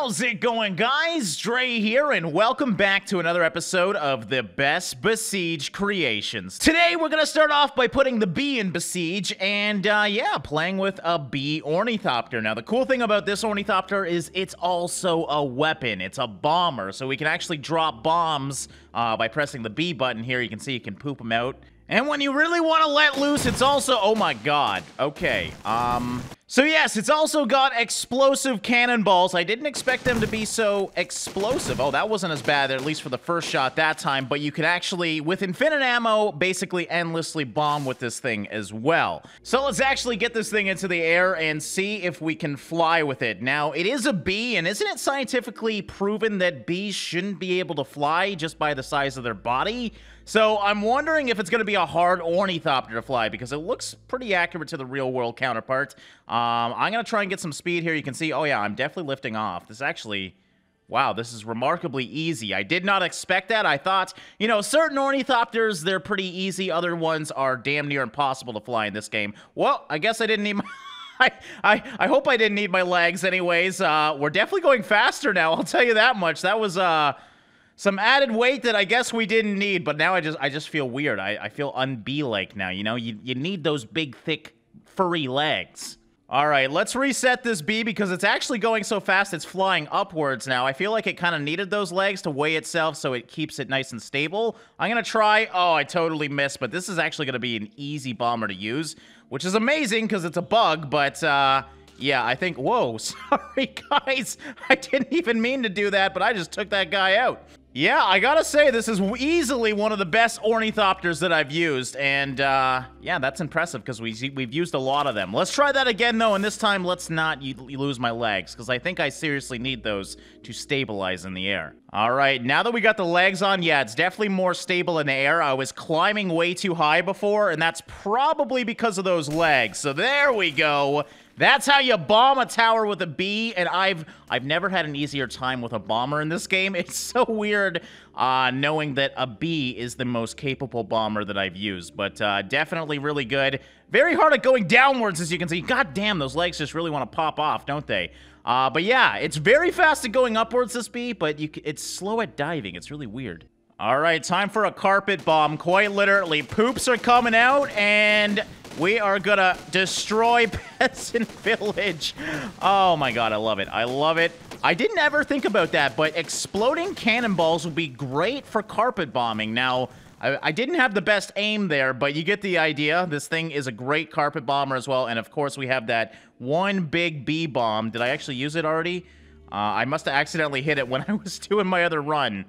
How's it going, guys? Dre here, and welcome back to another episode of the Best Besiege Creations. Today, we're gonna start off by putting the bee in Besiege, and uh, yeah, playing with a bee ornithopter. Now, the cool thing about this ornithopter is it's also a weapon. It's a bomber, so we can actually drop bombs uh, by pressing the B button here. You can see you can poop them out. And when you really want to let loose, it's also... Oh my god. Okay, um... So yes, it's also got explosive cannonballs. I didn't expect them to be so explosive. Oh, that wasn't as bad, at least for the first shot that time, but you could actually, with infinite ammo, basically endlessly bomb with this thing as well. So let's actually get this thing into the air and see if we can fly with it. Now, it is a bee, and isn't it scientifically proven that bees shouldn't be able to fly just by the size of their body? So I'm wondering if it's going to be a hard ornithopter to fly, because it looks pretty accurate to the real-world counterpart. Um, I'm going to try and get some speed here. You can see, oh yeah, I'm definitely lifting off. This actually... Wow, this is remarkably easy. I did not expect that. I thought, you know, certain ornithopters, they're pretty easy. Other ones are damn near impossible to fly in this game. Well, I guess I didn't need my... I, I, I hope I didn't need my legs anyways. Uh, we're definitely going faster now, I'll tell you that much. That was, uh, some added weight that I guess we didn't need, but now I just I just feel weird. I, I feel unbee-like now, you know? You, you need those big, thick, furry legs. All right, let's reset this bee because it's actually going so fast it's flying upwards now. I feel like it kind of needed those legs to weigh itself so it keeps it nice and stable. I'm going to try... Oh, I totally missed, but this is actually going to be an easy bomber to use, which is amazing because it's a bug, but... Uh, yeah, I think... Whoa, sorry, guys. I didn't even mean to do that, but I just took that guy out. Yeah, I gotta say, this is easily one of the best ornithopters that I've used, and, uh, yeah, that's impressive, because we, we've used a lot of them. Let's try that again, though, and this time, let's not lose my legs, because I think I seriously need those to stabilize in the air. All right, now that we got the legs on, yeah, it's definitely more stable in the air. I was climbing way too high before, and that's probably because of those legs, so there we go. That's how you bomb a tower with a B, and I've I've never had an easier time with a bomber in this game. It's so weird uh, knowing that a B is the most capable bomber that I've used, but uh, definitely really good. Very hard at going downwards, as you can see. God damn, those legs just really want to pop off, don't they? Uh, but yeah, it's very fast at going upwards, this B, but you, it's slow at diving. It's really weird. All right, time for a carpet bomb. Quite literally, poops are coming out, and we are gonna destroy Peasant Village. Oh my god, I love it. I love it. I didn't ever think about that, but exploding cannonballs would be great for carpet bombing. Now, I, I didn't have the best aim there, but you get the idea. This thing is a great carpet bomber as well, and of course we have that one big B-bomb. Did I actually use it already? Uh, I must have accidentally hit it when I was doing my other run.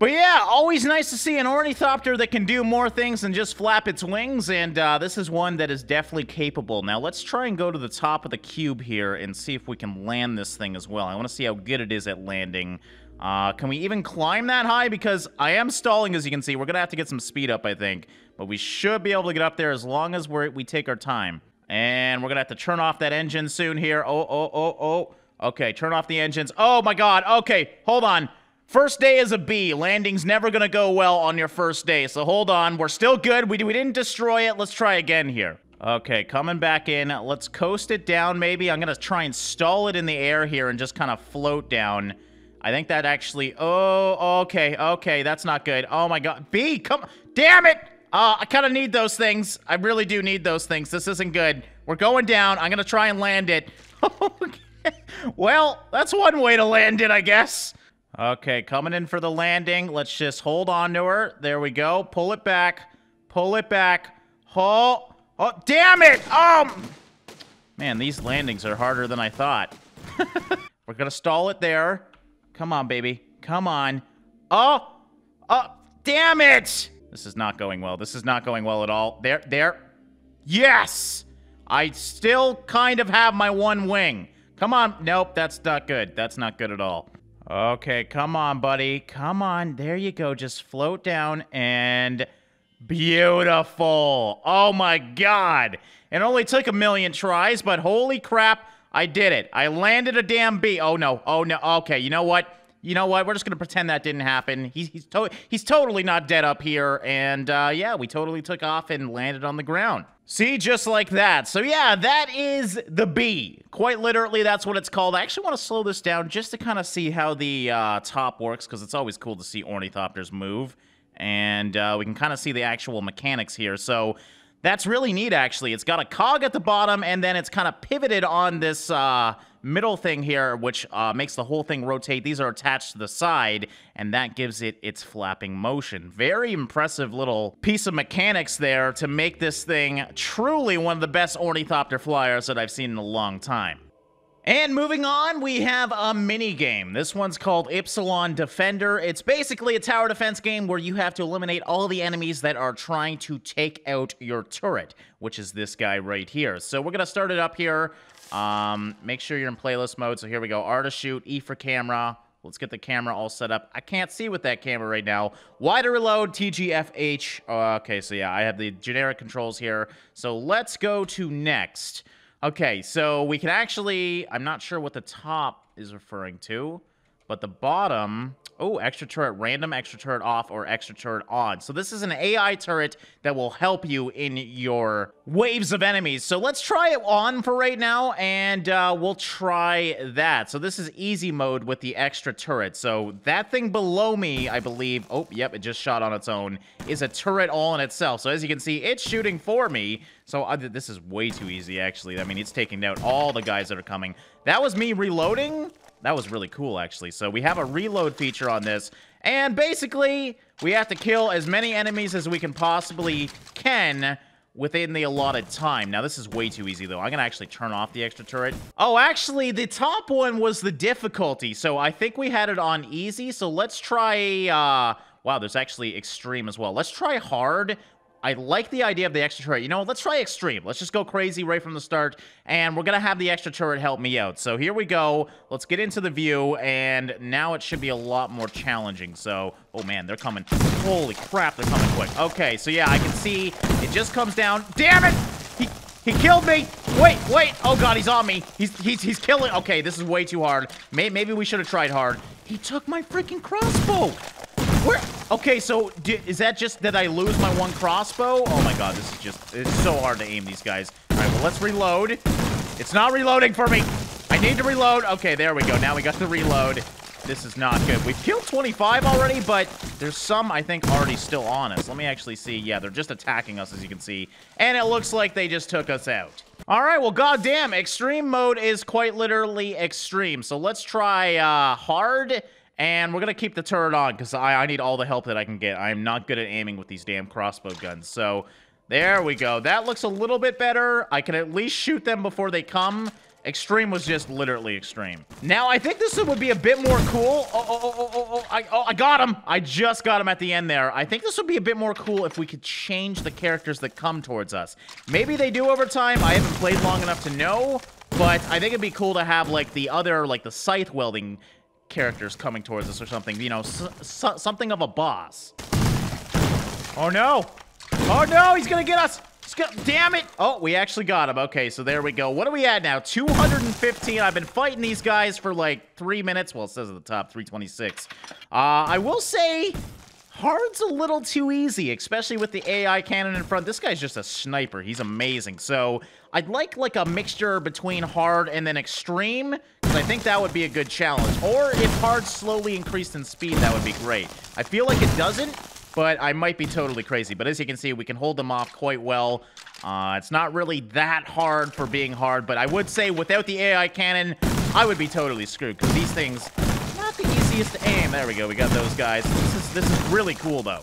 But yeah, always nice to see an ornithopter that can do more things than just flap its wings, and uh, this is one that is definitely capable. Now, let's try and go to the top of the cube here and see if we can land this thing as well. I want to see how good it is at landing. Uh, can we even climb that high? Because I am stalling, as you can see. We're going to have to get some speed up, I think. But we should be able to get up there as long as we we take our time. And we're going to have to turn off that engine soon here. Oh, oh, oh, oh. Okay, turn off the engines. Oh, my God. Okay, hold on. First day is a B. Landing's never going to go well on your first day. So hold on. We're still good. We, we didn't destroy it. Let's try again here. Okay, coming back in. Let's coast it down maybe. I'm going to try and stall it in the air here and just kind of float down. I think that actually... Oh, okay, okay. That's not good. Oh, my God. B, come... Damn it! Uh, I kind of need those things. I really do need those things. This isn't good. We're going down. I'm going to try and land it. okay. Well, that's one way to land it, I guess. Okay, coming in for the landing. Let's just hold on to her. There we go. Pull it back. Pull it back. Oh, oh, damn it! Um, man, these landings are harder than I thought. We're gonna stall it there. Come on, baby. Come on. Oh, oh, damn it! This is not going well. This is not going well at all. There, there. Yes! I still kind of have my one wing. Come on. Nope, that's not good. That's not good at all. Okay, come on, buddy. Come on. There you go. Just float down and beautiful. Oh my God. It only took a million tries, but holy crap, I did it. I landed a damn bee. Oh no. Oh no. Okay, you know what? you know what? We're just gonna pretend that didn't happen. He's he's, to- he's totally not dead up here, and uh, yeah, we totally took off and landed on the ground. See, just like that. So yeah, that is the bee. Quite literally, that's what it's called. I actually want to slow this down just to kind of see how the uh, top works because it's always cool to see ornithopters move, and uh, we can kind of see the actual mechanics here. So. That's really neat, actually. It's got a cog at the bottom, and then it's kind of pivoted on this uh, middle thing here, which uh, makes the whole thing rotate. These are attached to the side, and that gives it its flapping motion. Very impressive little piece of mechanics there to make this thing truly one of the best ornithopter flyers that I've seen in a long time. And moving on, we have a mini game. This one's called Ypsilon Defender. It's basically a tower defense game where you have to eliminate all the enemies that are trying to take out your turret, which is this guy right here. So we're going to start it up here. Um, make sure you're in playlist mode. So here we go. R to shoot, E for camera. Let's get the camera all set up. I can't see with that camera right now. Y to reload, TGFH. Uh, okay, so yeah, I have the generic controls here. So let's go to next. Okay, so we can actually, I'm not sure what the top is referring to. But the bottom, oh, extra turret random, extra turret off, or extra turret on. So this is an AI turret that will help you in your waves of enemies. So let's try it on for right now, and uh, we'll try that. So this is easy mode with the extra turret. So that thing below me, I believe, oh, yep, it just shot on its own, is a turret all in itself. So as you can see, it's shooting for me. So uh, this is way too easy, actually. I mean, it's taking out all the guys that are coming. That was me reloading. That was really cool, actually. So we have a reload feature on this. And basically, we have to kill as many enemies as we can possibly can within the allotted time. Now, this is way too easy, though. I'm going to actually turn off the extra turret. Oh, actually, the top one was the difficulty. So I think we had it on easy. So let's try... Uh, wow, there's actually extreme as well. Let's try hard I like the idea of the extra turret. You know, let's try extreme. Let's just go crazy right from the start, and we're going to have the extra turret help me out. So here we go. Let's get into the view, and now it should be a lot more challenging. So, oh man, they're coming. Holy crap, they're coming quick. Okay, so yeah, I can see it just comes down. Damn it! He, he killed me! Wait, wait! Oh god, he's on me. He's, he's, he's killing. Okay, this is way too hard. Maybe we should have tried hard. He took my freaking crossbow! Where? Okay, so is that just that I lose my one crossbow? Oh my god, this is just, it's so hard to aim these guys. All right, well, let's reload. It's not reloading for me. I need to reload. Okay, there we go. Now we got the reload. This is not good. We've killed 25 already, but there's some, I think, already still on us. Let me actually see. Yeah, they're just attacking us, as you can see. And it looks like they just took us out. All right, well, goddamn, extreme mode is quite literally extreme. So let's try uh, hard and we're going to keep the turret on because I, I need all the help that I can get. I am not good at aiming with these damn crossbow guns. So there we go. That looks a little bit better. I can at least shoot them before they come. Extreme was just literally extreme. Now, I think this would be a bit more cool. Oh, oh, oh, oh, oh, I, oh, I got him. I just got him at the end there. I think this would be a bit more cool if we could change the characters that come towards us. Maybe they do over time. I haven't played long enough to know, but I think it'd be cool to have, like, the other, like, the scythe welding characters coming towards us or something. You know, something of a boss. Oh, no. Oh, no. He's going to get us. Gonna, damn it. Oh, we actually got him. Okay, so there we go. What are we at now? 215. I've been fighting these guys for like three minutes. Well, it says at the top, 326. Uh, I will say Hard's a little too easy, especially with the AI cannon in front. This guy's just a sniper. He's amazing. So I'd like like a mixture between hard and then extreme, because I think that would be a good challenge. Or if hard slowly increased in speed, that would be great. I feel like it doesn't, but I might be totally crazy. But as you can see, we can hold them off quite well. Uh, it's not really that hard for being hard, but I would say without the AI cannon, I would be totally screwed because these things, not the easiest to aim. There we go, we got those guys. This is, this is really cool, though.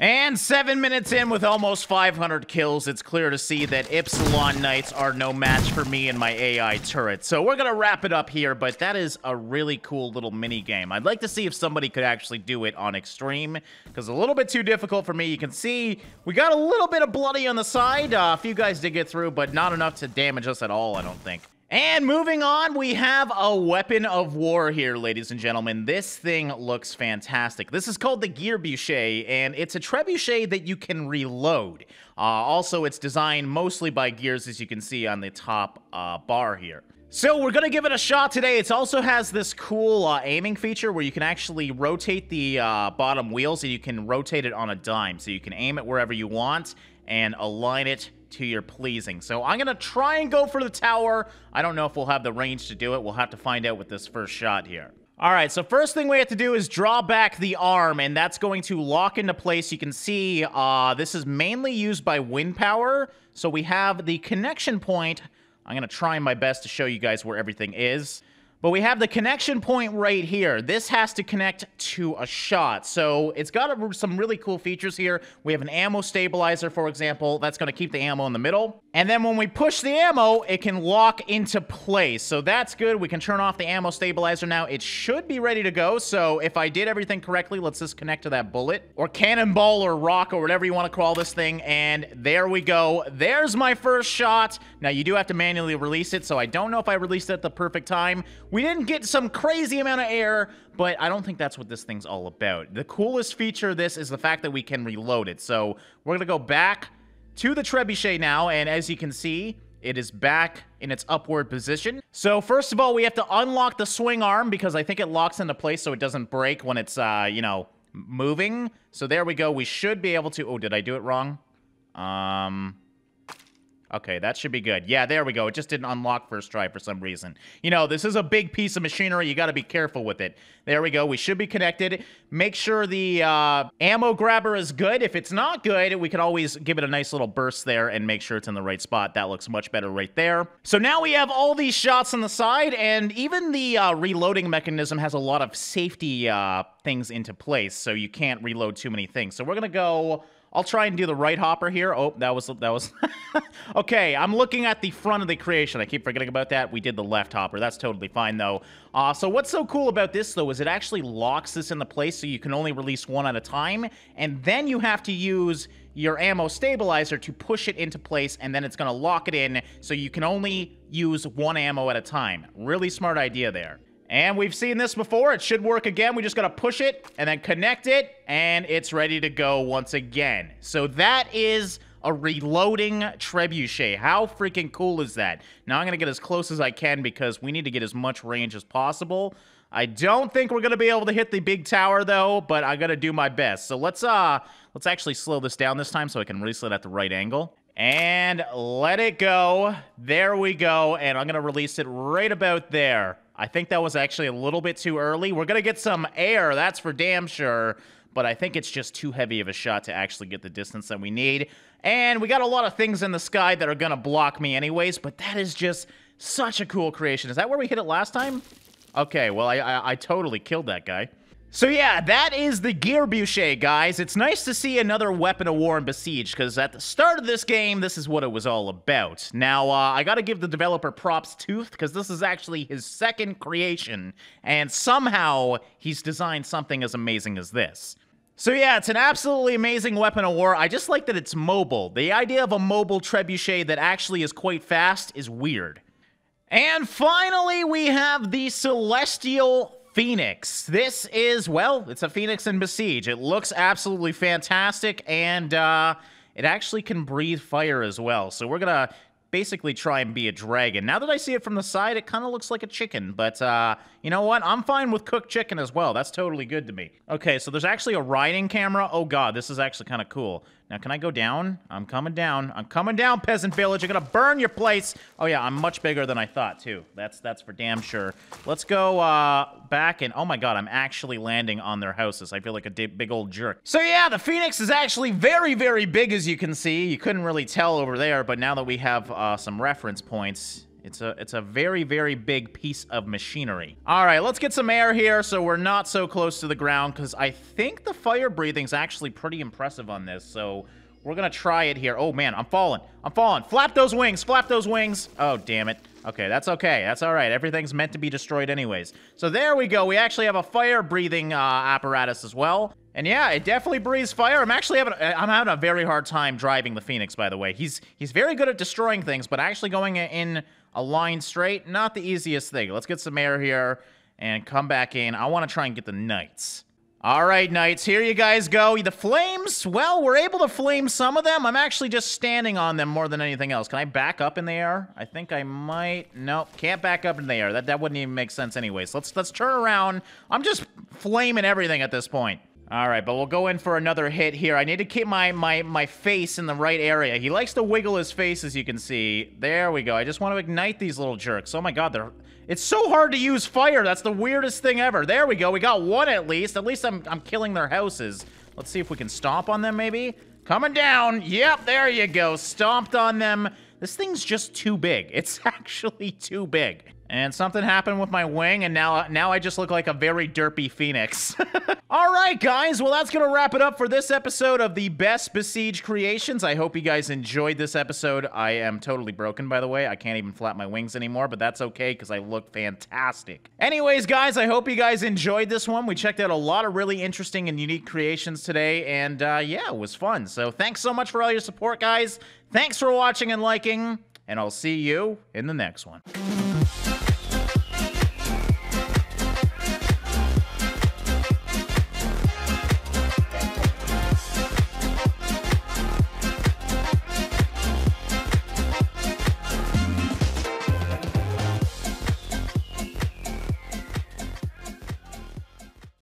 And seven minutes in with almost 500 kills, it's clear to see that Ypsilon Knights are no match for me and my AI turret. So we're going to wrap it up here, but that is a really cool little mini game. I'd like to see if somebody could actually do it on Extreme, because a little bit too difficult for me. You can see we got a little bit of bloody on the side. Uh, a few guys did get through, but not enough to damage us at all, I don't think. And moving on, we have a weapon of war here, ladies and gentlemen. This thing looks fantastic. This is called the Gear Buchet, and it's a trebuchet that you can reload. Uh, also, it's designed mostly by Gears, as you can see on the top uh, bar here. So we're gonna give it a shot today. It also has this cool uh, aiming feature where you can actually rotate the uh, bottom wheels, and you can rotate it on a dime. So you can aim it wherever you want and align it to your pleasing. So I'm going to try and go for the tower. I don't know if we'll have the range to do it. We'll have to find out with this first shot here. All right, so first thing we have to do is draw back the arm, and that's going to lock into place. You can see uh, this is mainly used by wind power, so we have the connection point. I'm going to try my best to show you guys where everything is. But we have the connection point right here. This has to connect to a shot. So it's got a, some really cool features here. We have an ammo stabilizer, for example. That's going to keep the ammo in the middle. And then when we push the ammo, it can lock into place. So that's good. We can turn off the ammo stabilizer now. It should be ready to go. So if I did everything correctly, let's just connect to that bullet or cannonball or rock or whatever you want to call this thing. And there we go. There's my first shot. Now you do have to manually release it. So I don't know if I released it at the perfect time. We didn't get some crazy amount of air, but I don't think that's what this thing's all about. The coolest feature of this is the fact that we can reload it. So we're going to go back to the trebuchet now, and as you can see, it is back in its upward position. So first of all, we have to unlock the swing arm because I think it locks into place so it doesn't break when it's, uh, you know, moving. So there we go. We should be able to... Oh, did I do it wrong? Um... Okay, that should be good. Yeah, there we go. It just didn't unlock first try for some reason. You know, this is a big piece of machinery. You got to be careful with it. There we go. We should be connected. Make sure the uh, ammo grabber is good. If it's not good, we can always give it a nice little burst there and make sure it's in the right spot. That looks much better right there. So now we have all these shots on the side, and even the uh, reloading mechanism has a lot of safety uh, things into place, so you can't reload too many things. So we're going to go I'll try and do the right hopper here. Oh, that was, that was, okay. I'm looking at the front of the creation. I keep forgetting about that. We did the left hopper. That's totally fine though. Uh, so what's so cool about this though, is it actually locks this into place so you can only release one at a time. And then you have to use your ammo stabilizer to push it into place and then it's going to lock it in so you can only use one ammo at a time. Really smart idea there. And we've seen this before. It should work again. We just got to push it and then connect it, and it's ready to go once again. So that is a reloading trebuchet. How freaking cool is that? Now I'm going to get as close as I can because we need to get as much range as possible. I don't think we're going to be able to hit the big tower though, but I'm going to do my best. So let's uh let's actually slow this down this time so I can release it at the right angle. And let it go. There we go. And I'm going to release it right about there. I think that was actually a little bit too early. We're going to get some air, that's for damn sure. But I think it's just too heavy of a shot to actually get the distance that we need. And we got a lot of things in the sky that are going to block me anyways, but that is just such a cool creation. Is that where we hit it last time? Okay, well, I, I, I totally killed that guy. So yeah, that is the Gear Boucher, guys. It's nice to see another weapon of war in Besiege, because at the start of this game, this is what it was all about. Now, uh, I gotta give the developer props Tooth, because this is actually his second creation, and somehow he's designed something as amazing as this. So yeah, it's an absolutely amazing weapon of war. I just like that it's mobile. The idea of a mobile trebuchet that actually is quite fast is weird. And finally, we have the Celestial Phoenix. This is, well, it's a Phoenix in Besiege. It looks absolutely fantastic, and uh, it actually can breathe fire as well. So we're going to basically try and be a dragon. Now that I see it from the side, it kind of looks like a chicken, but uh, you know what? I'm fine with cooked chicken as well. That's totally good to me. Okay, so there's actually a riding camera. Oh god, this is actually kind of cool. Now, can I go down? I'm coming down. I'm coming down, peasant village. I'm gonna burn your place. Oh yeah, I'm much bigger than I thought too. That's that's for damn sure. Let's go uh, back and oh my god, I'm actually landing on their houses. I feel like a big old jerk. So yeah, the Phoenix is actually very very big as you can see. You couldn't really tell over there, but now that we have uh, some reference points, it's a it's a very, very big piece of machinery. All right, let's get some air here so we're not so close to the ground because I think the fire breathing's actually pretty impressive on this. So we're going to try it here. Oh, man, I'm falling. I'm falling. Flap those wings. Flap those wings. Oh, damn it. Okay, that's okay. That's all right. Everything's meant to be destroyed anyways. So there we go. We actually have a fire-breathing uh, apparatus as well. And yeah, it definitely breathes fire. I'm actually having uh, I'm having a very hard time driving the Phoenix, by the way. He's he's very good at destroying things, but actually going in a line straight, not the easiest thing. Let's get some air here and come back in. I want to try and get the knights. All right, knights, here you guys go. The flames, well, we're able to flame some of them. I'm actually just standing on them more than anything else. Can I back up in the air? I think I might. Nope, can't back up in the air. That, that wouldn't even make sense anyway. So let's, let's turn around. I'm just flaming everything at this point. All right, but we'll go in for another hit here. I need to keep my, my, my face in the right area. He likes to wiggle his face, as you can see. There we go. I just want to ignite these little jerks. Oh, my God. they're It's so hard to use fire. That's the weirdest thing ever. There we go. We got one at least. At least I'm, I'm killing their houses. Let's see if we can stomp on them, maybe. Coming down. Yep, there you go. Stomped on them. This thing's just too big. It's actually too big. And something happened with my wing, and now, now I just look like a very derpy phoenix. All right, guys. Well, that's going to wrap it up for this episode of the Best Besiege Creations. I hope you guys enjoyed this episode. I am totally broken, by the way. I can't even flap my wings anymore, but that's okay because I look fantastic. Anyways, guys, I hope you guys enjoyed this one. We checked out a lot of really interesting and unique creations today, and uh, yeah, it was fun. So thanks so much for all your support, guys. Thanks for watching and liking, and I'll see you in the next one.